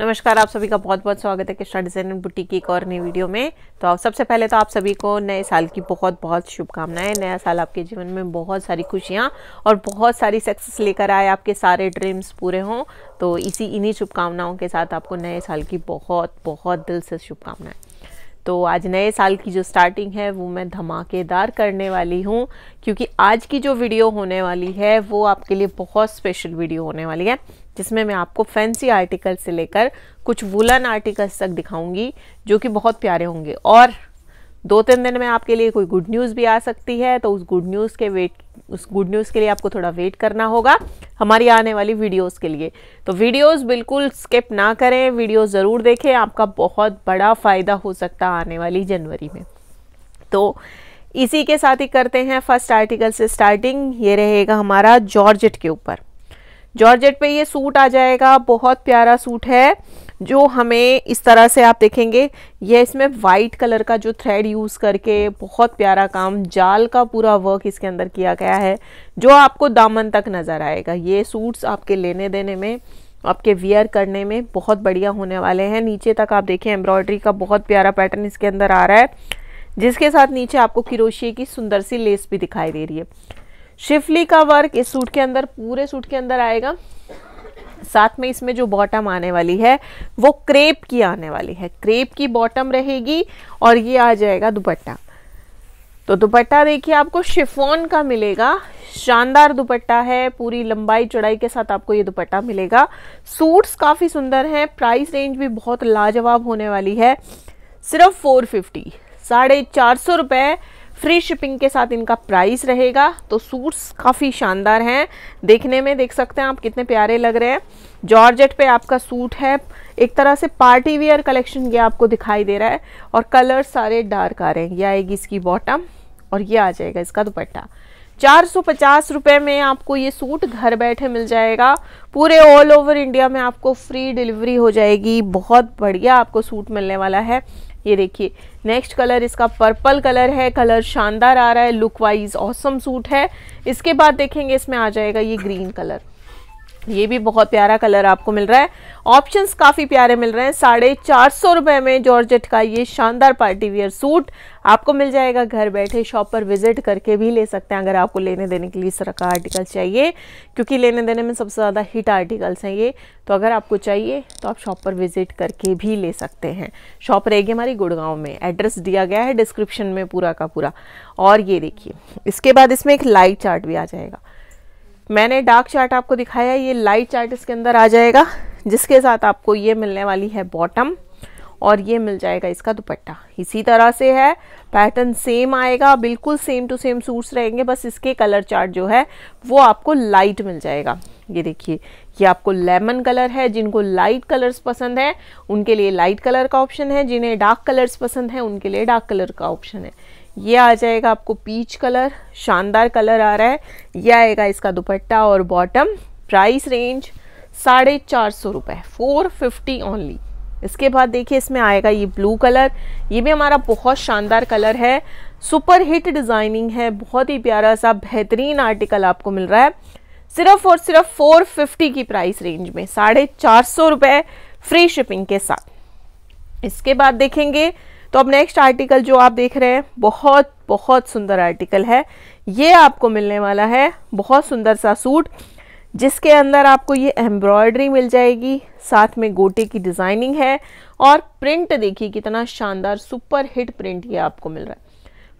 नमस्कार आप सभी का बहुत बहुत स्वागत है कृष्णा डिज़ाइन एंड बुटीक की एक और नई वीडियो में तो आप सबसे पहले तो आप सभी को नए साल की बहुत बहुत शुभकामनाएं नया साल आपके जीवन में बहुत सारी खुशियां और बहुत सारी सक्सेस लेकर आए आपके सारे ड्रीम्स पूरे हों तो इसी इन्हीं शुभकामनाओं के साथ आपको नए साल की बहुत बहुत दिल से शुभकामनाएं तो आज नए साल की जो स्टार्टिंग है वो मैं धमाकेदार करने वाली हूँ क्योंकि आज की जो वीडियो होने वाली है वो आपके लिए बहुत स्पेशल वीडियो होने वाली है जिसमें मैं आपको फैंसी आर्टिकल से लेकर कुछ वुलन आर्टिकल्स तक दिखाऊंगी जो कि बहुत प्यारे होंगे और दो तीन दिन में आपके लिए कोई गुड न्यूज़ भी आ सकती है तो उस गुड न्यूज़ के वेट उस गुड न्यूज़ के लिए आपको थोड़ा वेट करना होगा हमारी आने वाली वीडियोस के लिए तो वीडियोस बिल्कुल स्किप ना करें वीडियो ज़रूर देखें आपका बहुत बड़ा फ़ायदा हो सकता आने वाली जनवरी में तो इसी के साथ ही करते हैं फर्स्ट आर्टिकल से स्टार्टिंग ये रहेगा हमारा जॉर्जेट के ऊपर जॉर्जेट पे ये सूट आ जाएगा बहुत प्यारा सूट है जो हमें इस तरह से आप देखेंगे यह इसमें वाइट कलर का जो थ्रेड यूज़ करके बहुत प्यारा काम जाल का पूरा वर्क इसके अंदर किया गया है जो आपको दामन तक नज़र आएगा ये सूट्स आपके लेने देने में आपके वियर करने में बहुत बढ़िया होने वाले हैं नीचे तक आप देखें एम्ब्रॉयडरी का बहुत प्यारा पैटर्न इसके अंदर आ रहा है जिसके साथ नीचे आपको किरोशिए की सुंदर सी लेस भी दिखाई दे रही है शिफली का वर्क इस सूट के अंदर पूरे सूट के अंदर आएगा साथ में इसमें जो बॉटम आने वाली है वो क्रेप की आने वाली है क्रेप की बॉटम रहेगी और ये आ जाएगा दुपट्टा तो दुपट्टा देखिए आपको शिफोन का मिलेगा शानदार दुपट्टा है पूरी लंबाई चौड़ाई के साथ आपको ये दुपट्टा मिलेगा सूट्स काफ़ी सुंदर हैं प्राइस रेंज भी बहुत लाजवाब होने वाली है सिर्फ फोर फिफ्टी साढ़े चार सौ रुपए फ्री शिपिंग के साथ इनका प्राइस रहेगा तो सूट्स काफ़ी शानदार हैं देखने में देख सकते हैं आप कितने प्यारे लग रहे हैं जॉर्जेट पे आपका सूट है एक तरह से पार्टी वियर कलेक्शन ये आपको दिखाई दे रहा है और कलर सारे डार्क आ रहे हैं ये आएगी इसकी बॉटम और ये आ जाएगा इसका दुपट्टा चार सौ पचास रुपये में आपको ये सूट घर बैठे मिल जाएगा पूरे ऑल ओवर इंडिया में आपको फ्री डिलीवरी हो जाएगी बहुत बढ़िया आपको सूट मिलने वाला है ये देखिए नेक्स्ट कलर इसका पर्पल कलर है कलर शानदार आ रहा है लुक वाइज औसम सूट है इसके बाद देखेंगे इसमें आ जाएगा ये ग्रीन कलर ये भी बहुत प्यारा कलर आपको मिल रहा है ऑप्शंस काफ़ी प्यारे मिल रहे हैं साढ़े चार सौ रुपये में जॉर्जेट का ये शानदार पार्टी वियर सूट आपको मिल जाएगा घर बैठे शॉप पर विजिट करके भी ले सकते हैं अगर आपको लेने देने के लिए इस तरह का आर्टिकल चाहिए क्योंकि लेने देने में सबसे ज़्यादा हिट आर्टिकल्स हैं ये तो अगर आपको चाहिए तो आप शॉप पर विजिट करके भी ले सकते हैं शॉप रहेगी हमारी गुड़गांव में एड्रेस दिया गया है डिस्क्रिप्शन में पूरा का पूरा और ये देखिए इसके बाद इसमें एक लाइट चार्ट भी आ जाएगा मैंने डार्क चार्ट आपको दिखाया ये लाइट चार्ट इसके अंदर आ जाएगा जिसके साथ आपको ये मिलने वाली है बॉटम और ये मिल जाएगा इसका दुपट्टा इसी तरह से है पैटर्न सेम आएगा बिल्कुल सेम टू सेम सूट्स रहेंगे बस इसके कलर चार्ट जो है वो आपको लाइट मिल जाएगा ये देखिए ये आपको लेमन कलर है जिनको लाइट कलर्स पसंद है उनके लिए लाइट कलर का ऑप्शन है जिन्हें डार्क कलर्स पसंद है उनके लिए डार्क कलर का ऑप्शन है ये आ जाएगा आपको पीच कलर शानदार कलर आ रहा है ये आएगा इसका दुपट्टा और बॉटम प्राइस रेंज साढ़े चार सौ रुपये फोर फिफ्टी ओनली इसके बाद देखिए इसमें आएगा ये ब्लू कलर ये भी हमारा बहुत शानदार कलर है सुपर हिट डिज़ाइनिंग है बहुत ही प्यारा सा बेहतरीन आर्टिकल आपको मिल रहा है सिर्फ और सिर्फ फोर फिफ्टी की प्राइस रेंज में साढ़े चार सौ रुपये फ्री शिपिंग के साथ इसके बाद देखेंगे तो अब नेक्स्ट आर्टिकल जो आप देख रहे हैं बहुत बहुत सुंदर आर्टिकल है ये आपको मिलने वाला है बहुत सुंदर सा सूट जिसके अंदर आपको ये एम्ब्रॉयडरी मिल जाएगी साथ में गोटे की डिज़ाइनिंग है और प्रिंट देखिए कितना शानदार सुपर हिट प्रिंट ये आपको मिल रहा है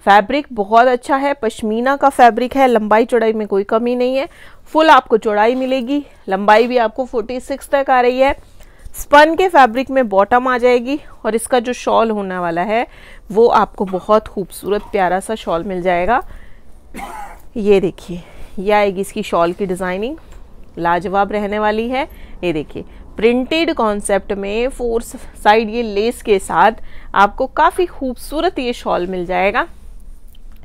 फैब्रिक बहुत अच्छा है पश्मीना का फैब्रिक है लंबाई चौड़ाई में कोई कमी नहीं है फुल आपको चौड़ाई मिलेगी लंबाई भी आपको 46 तक आ रही है स्पन के फैब्रिक में बॉटम आ जाएगी और इसका जो शॉल होने वाला है वो आपको बहुत खूबसूरत प्यारा सा शॉल मिल जाएगा ये देखिए यह आएगी इसकी शॉल की डिज़ाइनिंग लाजवाब रहने वाली है ये देखिए प्रिंटेड कॉन्सेप्ट में फोर साइड ये लेस के साथ आपको काफ़ी खूबसूरत ये शॉल मिल जाएगा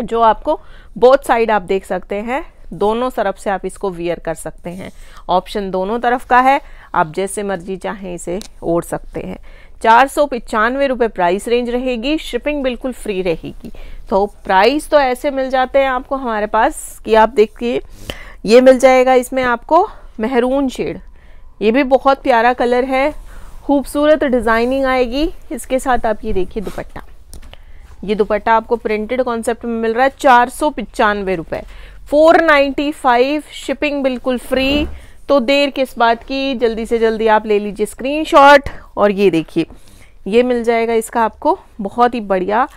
जो आपको बोथ साइड आप देख सकते हैं दोनों तरफ से आप इसको वियर कर सकते हैं ऑप्शन दोनों तरफ का है आप जैसे मर्जी चाहें इसे ओढ़ सकते हैं चार सौ पचानवे रुपये प्राइस रेंज रहेगी शिपिंग बिल्कुल फ्री रहेगी तो प्राइस तो ऐसे मिल जाते हैं आपको हमारे पास कि आप देखिए ये मिल जाएगा इसमें आपको मेहरून शेड ये भी बहुत प्यारा कलर है खूबसूरत डिज़ाइनिंग आएगी इसके साथ आप ये देखिए दुपट्टा ये दुपट्टा आपको प्रिंटेड कॉन्सेप्ट में मिल रहा है चार सौ पचानवे रुपये 495 शिपिंग बिल्कुल फ्री तो देर किस बात की जल्दी से जल्दी आप ले लीजिए स्क्रीनशॉट और ये देखिए ये मिल जाएगा इसका आपको बहुत ही बढ़िया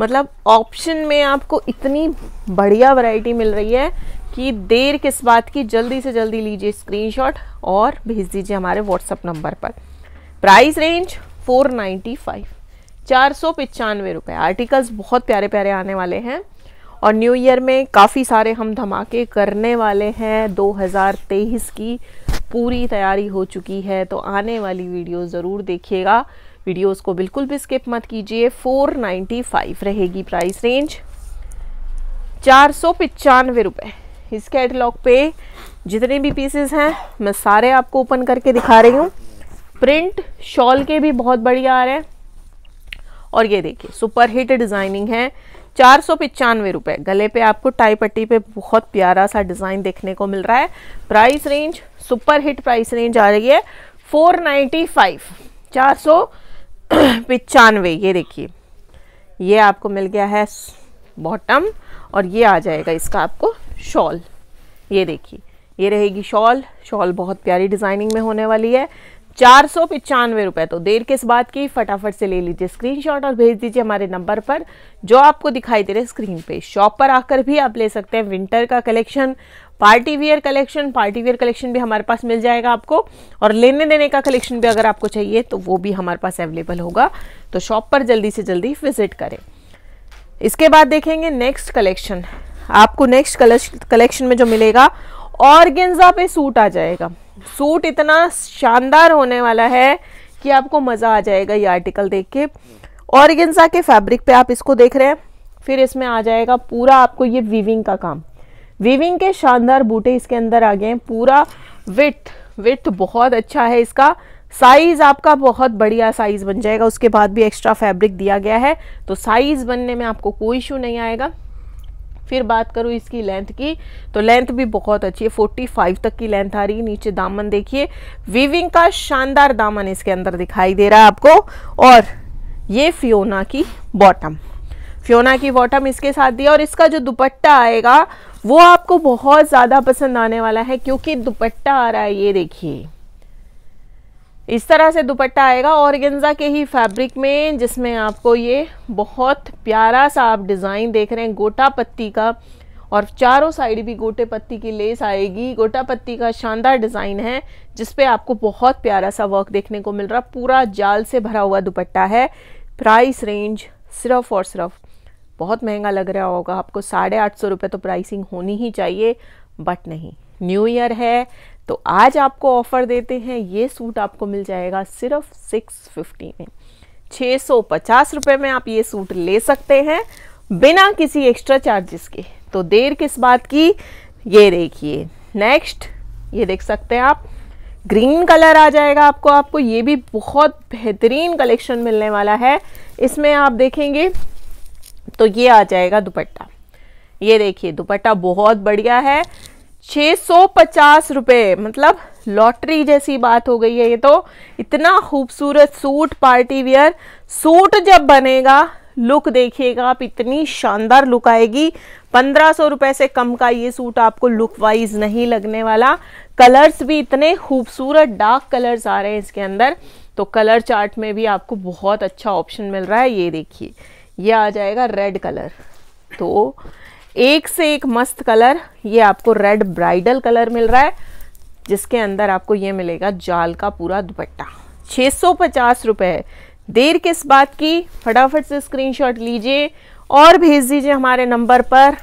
मतलब ऑप्शन में आपको इतनी बढ़िया वैरायटी मिल रही है कि देर किस बात की जल्दी से जल्दी लीजिए स्क्रीनशॉट और भेज दीजिए हमारे व्हाट्सअप नंबर पर प्राइस रेंज 495 चार सौ रुपये आर्टिकल्स बहुत प्यारे प्यारे आने वाले हैं और न्यू ईयर में काफ़ी सारे हम धमाके करने वाले हैं 2023 की पूरी तैयारी हो चुकी है तो आने वाली वीडियो ज़रूर देखिएगा वीडियोस को बिल्कुल भी स्किप मत कीजिए 495 रहेगी प्राइस रेंज चार सौ पचानवे रुपये इस कैटलॉग पे जितने भी पीसेस हैं मैं सारे आपको ओपन करके दिखा रही हूँ प्रिंट शॉल के भी बहुत बढ़िया आ रहे हैं और ये देखिए सुपर हिट डिज़ाइनिंग है चार सौ पचानवे रुपये गले पे आपको टाई पट्टी पे बहुत प्यारा सा डिज़ाइन देखने को मिल रहा है price range super hit price range आ रही है फोर नाइन्टी फाइव चार सौ पचानवे ये देखिए ये आपको मिल गया है बॉटम और ये आ जाएगा इसका आपको शॉल ये देखिए ये रहेगी शॉल शॉल बहुत प्यारी डिज़ाइनिंग में होने वाली है चार सौ पिचानवे रुपए तो देर किस बात की फटाफट से ले लीजिए स्क्रीनशॉट और भेज दीजिए हमारे नंबर पर जो आपको दिखाई दे रहे स्क्रीन पे शॉप पर आकर भी आप ले सकते हैं विंटर का collection party wear collection party wear collection भी हमारे पास मिल जाएगा आपको और लेने देने का कलेक्शन भी अगर आपको चाहिए तो वो भी हमारे पास अवेलेबल होगा तो शॉप पर जल्दी से जल्दी विजिट करें इसके बाद देखेंगे नेक्स्ट कलेक्शन आपको नेक्स्ट कलेक्शन में जो मिलेगा ऑर्गेंजा पे सूट आ जाएगा सूट इतना शानदार होने वाला है कि आपको मज़ा आ जाएगा ये आर्टिकल देख के और के फैब्रिक पे आप इसको देख रहे हैं फिर इसमें आ जाएगा पूरा आपको ये वीविंग का काम वीविंग के शानदार बूटे इसके अंदर आ गए हैं पूरा विथ विथ बहुत अच्छा है इसका साइज़ आपका बहुत बढ़िया साइज़ बन जाएगा उसके बाद भी एक्स्ट्रा फैब्रिक दिया गया है तो साइज़ बनने में आपको कोई इशू नहीं आएगा फिर बात करूँ इसकी लेंथ की तो लेंथ भी बहुत अच्छी है फोर्टी फाइव तक की लेंथ आ रही है नीचे दामन देखिए वीविंग का शानदार दामन इसके अंदर दिखाई दे रहा है आपको और ये फियोना की बॉटम फ्योना की बॉटम इसके साथ दिया और इसका जो दुपट्टा आएगा वो आपको बहुत ज़्यादा पसंद आने वाला है क्योंकि दुपट्टा आ रहा है ये देखिए इस तरह से दुपट्टा आएगा और के ही फैब्रिक में जिसमें आपको ये बहुत प्यारा सा आप डिज़ाइन देख रहे हैं गोटा पत्ती का और चारों साइड भी गोटे पत्ती की लेस आएगी गोटा पत्ती का शानदार डिज़ाइन है जिसपे आपको बहुत प्यारा सा वर्क देखने को मिल रहा पूरा जाल से भरा हुआ दुपट्टा है प्राइस रेंज सिर्फ और सिर्फ बहुत महंगा लग रहा होगा आपको साढ़े आठ सौ रुपये तो प्राइसिंग होनी ही चाहिए बट नहीं न्यू ईयर है तो आज आपको ऑफ़र देते हैं ये सूट आपको मिल जाएगा सिर्फ सिक्स फिफ्टी में छः सौ पचास रुपये में आप ये सूट ले सकते हैं बिना किसी एक्स्ट्रा चार्जेस के तो देर किस बात की ये देखिए नेक्स्ट ये देख सकते हैं आप ग्रीन कलर आ जाएगा आपको आपको ये भी बहुत बेहतरीन कलेक्शन मिलने वाला है इसमें आप देखेंगे तो ये आ जाएगा दुपट्टा ये देखिए दुपट्टा बहुत बढ़िया है 650 सौ पचास रुपये मतलब लॉटरी जैसी बात हो गई है ये तो इतना खूबसूरत सूट पार्टी वियर सूट जब बनेगा लुक देखिएगा आप इतनी शानदार लुक आएगी पंद्रह सौ रुपये से कम का ये सूट आपको लुक वाइज नहीं लगने वाला कलर्स भी इतने खूबसूरत डार्क कलर्स आ रहे हैं इसके अंदर तो कलर चार्ट में भी आपको बहुत अच्छा ऑप्शन मिल रहा है ये देखिए ये आ जाएगा रेड कलर तो एक से एक मस्त कलर ये आपको रेड ब्राइडल कलर मिल रहा है जिसके अंदर आपको ये मिलेगा जाल का पूरा दुपट्टा छः सौ पचास रुपये देर किस बात की फटाफट से स्क्रीनशॉट लीजिए और भेज दीजिए हमारे नंबर पर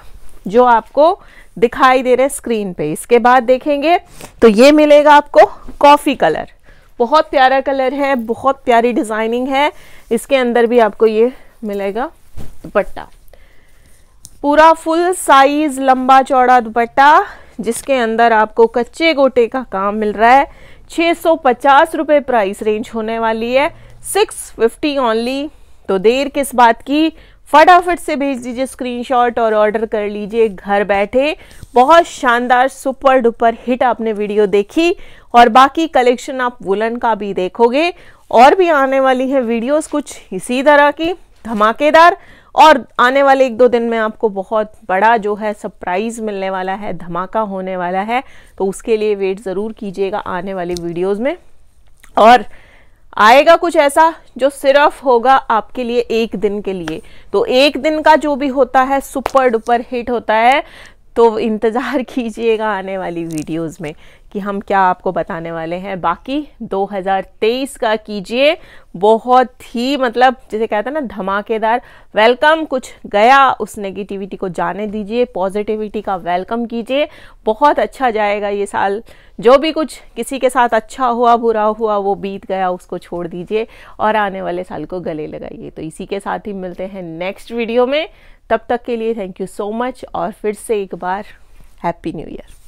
जो आपको दिखाई दे रहे स्क्रीन पे इसके बाद देखेंगे तो ये मिलेगा आपको कॉफ़ी कलर बहुत प्यारा कलर है बहुत प्यारी डिज़ाइनिंग है इसके अंदर भी आपको ये मिलेगा दुपट्टा पूरा फुल साइज लंबा चौड़ा दुपट्टा जिसके अंदर आपको कच्चे गोटे का काम मिल रहा है छः सौ पचास रुपये प्राइस रेंज होने वाली है सिक्स फिफ्टी ओनली तो देर किस बात की फटाफट से भेज दीजिए स्क्रीनशॉट और ऑर्डर कर लीजिए घर बैठे बहुत शानदार सुपर डुपर हिट आपने वीडियो देखी और बाकी कलेक्शन आप वुलन का भी देखोगे और भी आने वाली है वीडियोस कुछ इसी तरह की धमाकेदार और आने वाले एक दो दिन में आपको बहुत बड़ा जो है सरप्राइज़ मिलने वाला है धमाका होने वाला है तो उसके लिए वेट ज़रूर कीजिएगा आने वाली वीडियोज़ में और आएगा कुछ ऐसा जो सिर्फ होगा आपके लिए एक दिन के लिए तो एक दिन का जो भी होता है सुपर डुपर हिट होता है तो इंतज़ार कीजिएगा आने वाली वीडियोस में कि हम क्या आपको बताने वाले हैं बाकी 2023 का कीजिए बहुत ही मतलब जैसे कहते हैं ना धमाकेदार वेलकम कुछ गया उस नेगेटिविटी को जाने दीजिए पॉजिटिविटी का वेलकम कीजिए बहुत अच्छा जाएगा ये साल जो भी कुछ किसी के साथ अच्छा हुआ बुरा हुआ वो बीत गया उसको छोड़ दीजिए और आने वाले साल को गले लगाइए तो इसी के साथ ही मिलते हैं नेक्स्ट वीडियो में तब तक के लिए थैंक यू सो मच और फिर से एक बार हैप्पी न्यू ईयर